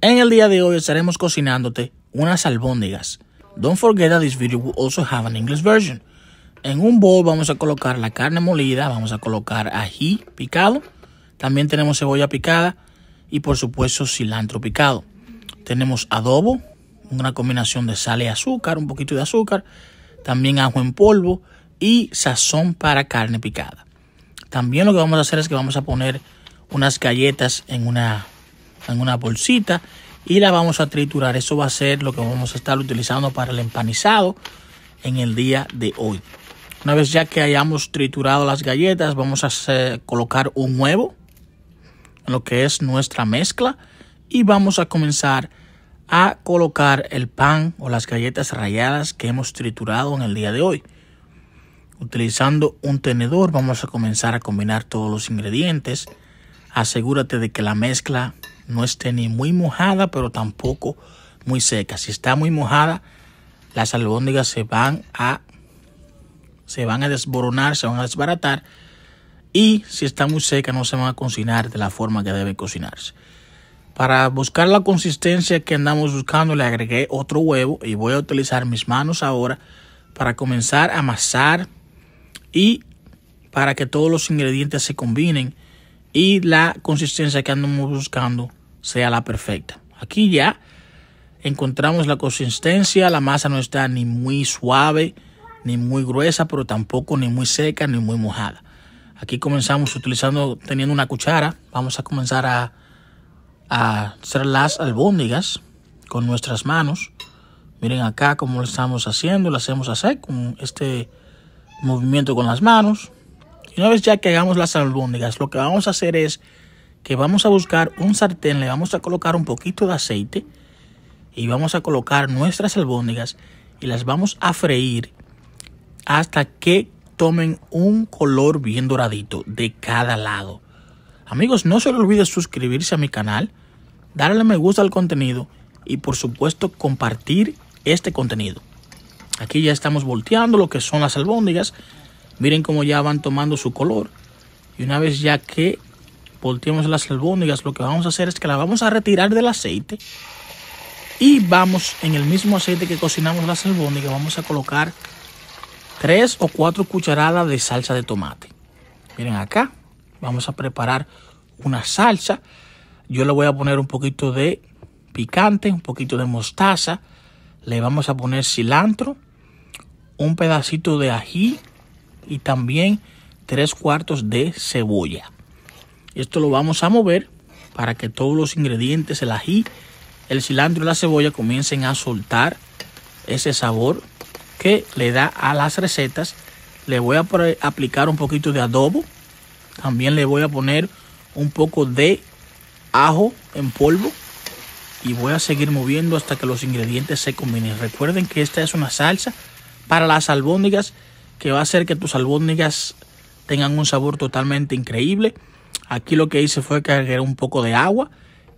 En el día de hoy estaremos cocinándote unas albóndigas. Don't forget that this video will also have an English version. En un bol vamos a colocar la carne molida, vamos a colocar ají picado, también tenemos cebolla picada y por supuesto cilantro picado. Tenemos adobo, una combinación de sal y azúcar, un poquito de azúcar, también ajo en polvo y sazón para carne picada. También lo que vamos a hacer es que vamos a poner unas galletas en una en una bolsita y la vamos a triturar. Eso va a ser lo que vamos a estar utilizando para el empanizado en el día de hoy. Una vez ya que hayamos triturado las galletas, vamos a colocar un huevo en lo que es nuestra mezcla y vamos a comenzar a colocar el pan o las galletas rayadas que hemos triturado en el día de hoy. Utilizando un tenedor vamos a comenzar a combinar todos los ingredientes. Asegúrate de que la mezcla no esté ni muy mojada, pero tampoco muy seca. Si está muy mojada, las albóndigas se van a se van a desboronar, se van a desbaratar y si está muy seca no se van a cocinar de la forma que debe cocinarse. Para buscar la consistencia que andamos buscando le agregué otro huevo y voy a utilizar mis manos ahora para comenzar a amasar y para que todos los ingredientes se combinen y la consistencia que andamos buscando sea la perfecta. Aquí ya encontramos la consistencia, la masa no está ni muy suave, ni muy gruesa, pero tampoco ni muy seca, ni muy mojada. Aquí comenzamos utilizando, teniendo una cuchara, vamos a comenzar a, hacer las albóndigas con nuestras manos. Miren acá cómo lo estamos haciendo, lo hacemos así, con este movimiento con las manos. Y una vez ya que hagamos las albóndigas, lo que vamos a hacer es vamos a buscar un sartén, le vamos a colocar un poquito de aceite y vamos a colocar nuestras albóndigas y las vamos a freír hasta que tomen un color bien doradito de cada lado. Amigos, no se olviden suscribirse a mi canal, darle me gusta al contenido y por supuesto compartir este contenido. Aquí ya estamos volteando lo que son las albóndigas. Miren cómo ya van tomando su color. Y una vez ya que volteamos las albóndigas, lo que vamos a hacer es que la vamos a retirar del aceite y vamos en el mismo aceite que cocinamos las albóndigas, vamos a colocar 3 o 4 cucharadas de salsa de tomate. Miren acá, vamos a preparar una salsa. Yo le voy a poner un poquito de picante, un poquito de mostaza. Le vamos a poner cilantro, un pedacito de ají y también tres cuartos de cebolla esto lo vamos a mover para que todos los ingredientes, el ají, el cilantro y la cebolla comiencen a soltar ese sabor que le da a las recetas. Le voy a aplicar un poquito de adobo. También le voy a poner un poco de ajo en polvo y voy a seguir moviendo hasta que los ingredientes se combinen. Recuerden que esta es una salsa para las albóndigas que va a hacer que tus albóndigas tengan un sabor totalmente increíble. Aquí lo que hice fue cargar un poco de agua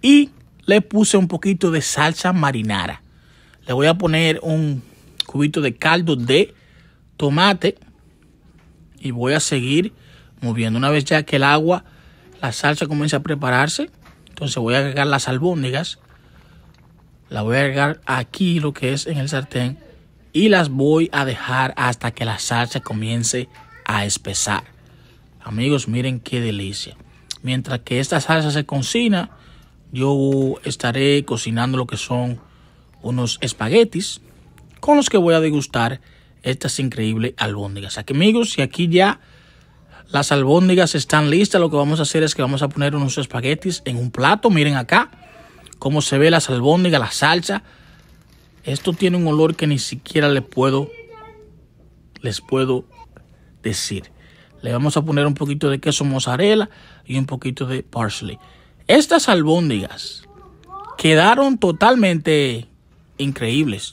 y le puse un poquito de salsa marinara. Le voy a poner un cubito de caldo de tomate y voy a seguir moviendo. Una vez ya que el agua, la salsa comienza a prepararse, entonces voy a agregar las albóndigas. La voy a agregar aquí lo que es en el sartén y las voy a dejar hasta que la salsa comience a espesar. Amigos, miren qué delicia. Mientras que esta salsa se cocina, yo estaré cocinando lo que son unos espaguetis con los que voy a degustar estas increíbles albóndigas. Aquí amigos, y aquí ya las albóndigas están listas, lo que vamos a hacer es que vamos a poner unos espaguetis en un plato. Miren acá cómo se ve la albóndiga, la salsa. Esto tiene un olor que ni siquiera puedo, les puedo decir. Le vamos a poner un poquito de queso mozzarella y un poquito de parsley. Estas albóndigas quedaron totalmente increíbles.